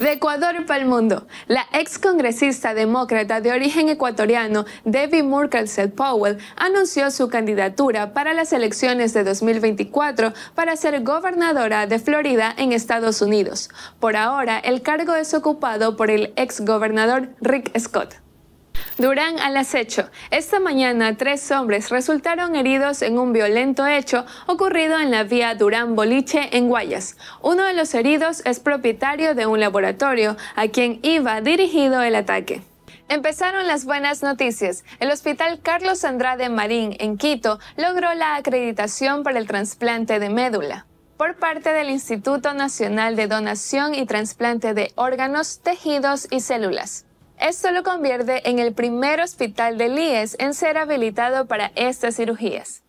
De Ecuador para el mundo, la ex congresista demócrata de origen ecuatoriano Debbie Murkelset Powell anunció su candidatura para las elecciones de 2024 para ser gobernadora de Florida en Estados Unidos. Por ahora, el cargo es ocupado por el ex gobernador Rick Scott. Durán al acecho. Esta mañana tres hombres resultaron heridos en un violento hecho ocurrido en la vía Durán Boliche en Guayas. Uno de los heridos es propietario de un laboratorio a quien iba dirigido el ataque. Empezaron las buenas noticias. El Hospital Carlos Andrade Marín en Quito logró la acreditación para el trasplante de médula por parte del Instituto Nacional de Donación y Transplante de Órganos, Tejidos y Células. Esto lo convierte en el primer hospital de Lies en ser habilitado para estas cirugías.